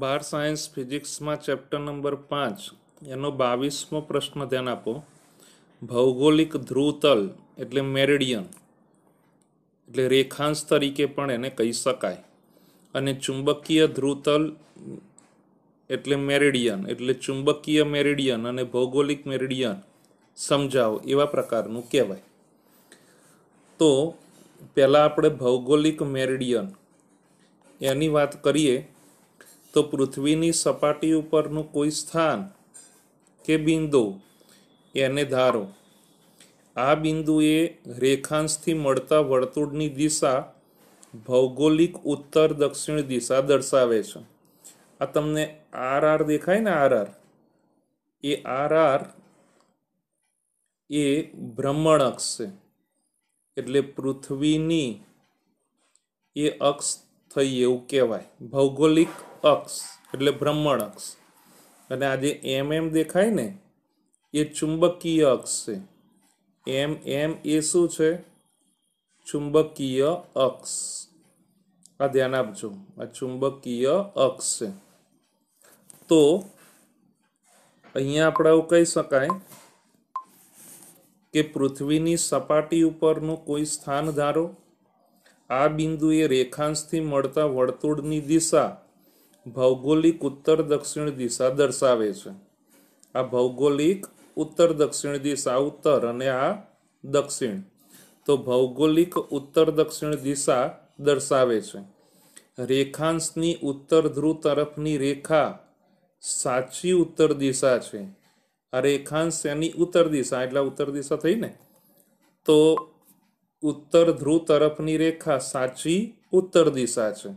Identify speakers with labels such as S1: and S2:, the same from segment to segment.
S1: બાર science ફિઝિક્સમાં chapter number પાંચ એનો બાવીસમો પ્રશ્ન ધ્યાન આપો ભૌગોલિક ધ્રુવતલ એટલે મેરેડિયન એટલે રેખાંશ તરીકે પણ એને કહી શકાય અને ચુંબકીય ધ્રુવતલ એટલે મેરેડિયન એટલે ચુંબકીય મેરેડિયન અને ભૌગોલિક મેરેડિયન સમજાવો એવા પ્રકારનું કહેવાય તો પહેલાં આપણે ભૌગોલિક મેરેડિયન એની વાત કરીએ તો પૃથ્વીની સપાટી ઉપરનું કોઈ સ્થાન કે બિંદુ એને ધારો આ બિંદુએ રેખાંશથી મળતા વર્તુળની દિશા ભૌગોલિક ઉત્તર દક્ષિણ દિશા દર્શાવે છે આ તમને આર આર દેખાય ને આર આર એ આર આર એ ભ્રમણ અક્ષ છે એટલે પૃથ્વીની એ અક્ષ થઈ એવું કહેવાય ભૌગોલિક અક્ષ એટલે ભ્રમણ અક્ષ અને આ જે એમ એમ દેખાય ને એ ચુંબકીય અક્ષ છે એમ એમ એ શું છે ચુંબકીય અક્ષ આ ધ્યાન આપજો આ ચુંબકીય અક્ષ છે તો અહીંયા આપણે એવું કહી શકાય કે પૃથ્વીની સપાટી ઉપરનું કોઈ સ્થાન ધારો આ બિંદુએ રેખાંશથી મળતા વર્તુળની દિશા ભૌગોલિક ઉત્તર દક્ષિણ દિશા દર્શાવે છે આ ભૌગોલિક ઉત્તર દક્ષિણ દિશા ઉત્તર અને આ દક્ષિણ તો ભૌગોલિક ઉત્તર દક્ષિણ દિશા દર્શાવે છે રેખાંશની ઉત્તર ધ્રુવ તરફની રેખા સાચી ઉત્તર દિશા છે આ રેખાંશ એની ઉત્તર દિશા એટલે ઉત્તર દિશા થઈ ને તો ઉત્તર ધ્રુવ તરફની રેખા સાચી ઉત્તર દિશા છે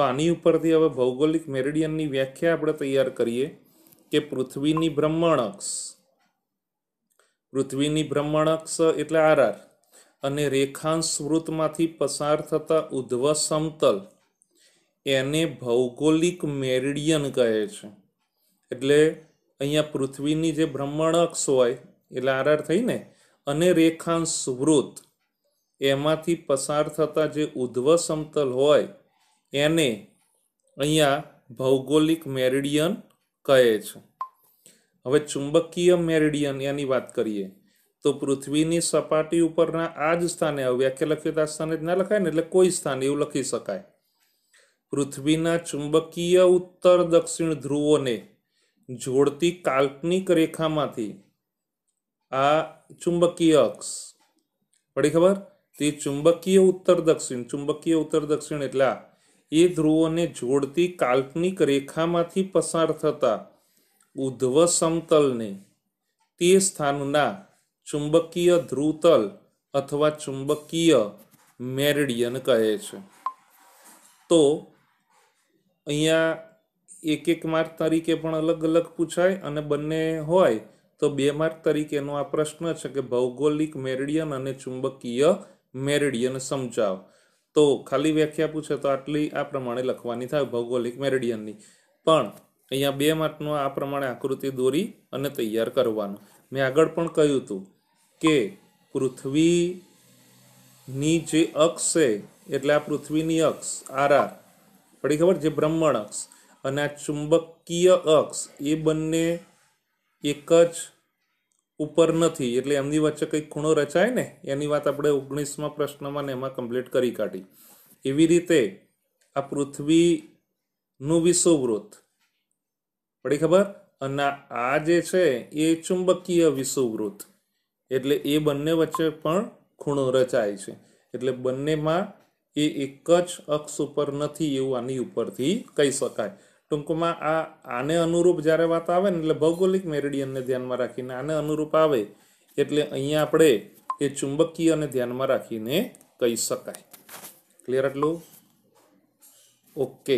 S1: તો આની ઉપરથી હવે ભૌગોલિક મેરિડિયનની વ્યાખ્યા આપણે તૈયાર કરીએ કે પૃથ્વીની ભ્રમણ અક્ષ પૃથ્વીની ભ્રમણ અક્ષ એટલે આરઆર અને રેખાંશ વૃત્તમાંથી પસાર થતા ઉધ્વ સમતલ એને ભૌગોલિક મેરિડિયન કહે છે એટલે અહીંયા પૃથ્વીની જે ભ્રમણ અક્ષ હોય એટલે આરઆર થઈ ને અને રેખાંશ વૃત્ત એમાંથી પસાર થતા જે ઉધ્વ સમતલ હોય એને અહીંયા ભૌગોલિક મેરિડિયન કહે છે હવે ચુંબકીય મેરિડિયન એની વાત કરીએ તો પૃથ્વીની સપાટી ઉપરના આ જ સ્થાને વ્યાખ્યા લખ્યું આ સ્થાને જ ના લખાય ને એટલે કોઈ સ્થાન એવું લખી શકાય પૃથ્વીના ચુંબકીય ઉત્તર દક્ષિણ ધ્રુવોને જોડતી કાલ્પનિક રેખામાંથી આ ચુંબકીય અક્ષ પડી ખબર તે ચુંબકીય ઉત્તર દક્ષિણ ચુંબકીય ઉત્તર દક્ષિણ એટલે આ એ ધ્રુવોને જોડતી કાલ્પનિક રેખામાંથી પસાર થતા ઉધ્વ સમતલને તે સ્થાનના ચુંબકીય ધ્રુવતલ અથવા ચુંબકીય મેરિડિયન કહે છે તો અહીંયા એક એક માર્ક તરીકે પણ અલગ અલગ પૂછાય અને બંને હોય તો બે માર્ક તરીકેનો આ પ્રશ્ન છે કે ભૌગોલિક મેરિડિયન અને ચુંબકીય મેરિડિયન સમજાવ તો ખાલી વ્યાખ્યા પૂછે તો આટલી આ પ્રમાણે લખવાની થાય ભૌગોલિક મેરેડિયનની પણ અહીંયા બે માર્કનો આ પ્રમાણે આકૃતિ દોરી અને તૈયાર કરવાનું મેં આગળ પણ કહ્યું હતું કે પૃથ્વીની જે અક્ષ છે એટલે આ પૃથ્વીની અક્ષ આરા પડી ખબર જે બ્રહ્મણ અક્ષ અને આ ચુંબકીય અક્ષ એ બંને એક જ ઉપર નથી એટલે એમની વચ્ચે કંઈક ખૂણો રચાય ને એની વાત આપણે ઓગણીસમાં પ્રશ્નમાં ને એમાં કમ્પ્લીટ કરી કાઢી એવી રીતે આ પૃથ્વીનું વિષુવવૃત્ત પડી ખબર અને આ જે છે એ ચુંબકીય વિષુવવૃત્ત એટલે એ બંને વચ્ચે પણ ખૂણો રચાય છે એટલે બંનેમાં એ એક જ અક્ષ ઉપર નથી એવું આની ઉપરથી કહી શકાય ટૂંકમાં આ આને અનુરૂપ જ્યારે વાત આવે ને એટલે ભૌગોલિક મેરિડિયનને ધ્યાનમાં રાખીને આને અનુરૂપ આવે એટલે અહીંયા આપણે એ ચુંબકીયને ધ્યાનમાં રાખીને કહી શકાય ક્લિયર એટલું ઓકે